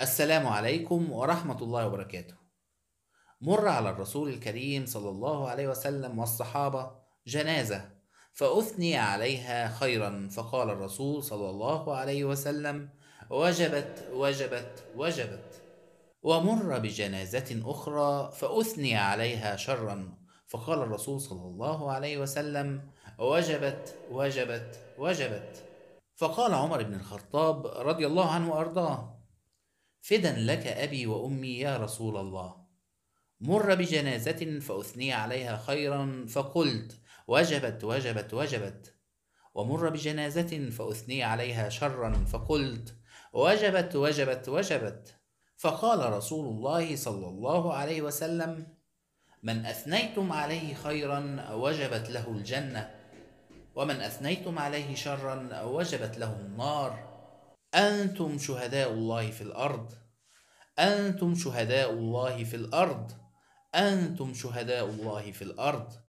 السلام عليكم ورحمة الله وبركاته. مر على الرسول الكريم صلى الله عليه وسلم والصحابة جنازة فأثني عليها خيرا فقال الرسول صلى الله عليه وسلم: وجبت وجبت وجبت. ومر بجنازة أخرى فأثني عليها شرا فقال الرسول صلى الله عليه وسلم: وجبت وجبت وجبت. فقال عمر بن الخطاب رضي الله عنه وأرضاه: فدا لك أبي وأمي يا رسول الله مر بجنازة فأثني عليها خيرا فقلت وجبت وجبت وجبت ومر بجنازة فأثني عليها شرا فقلت وجبت وجبت وجبت فقال رسول الله صلى الله عليه وسلم من أثنيتم عليه خيرا وجبت له الجنة ومن أثنيتم عليه شرا وجبت له النار أنتم شهداء الله في الأرض أنتم شهداء الله في الأرض أنتم شهداء الله في الأرض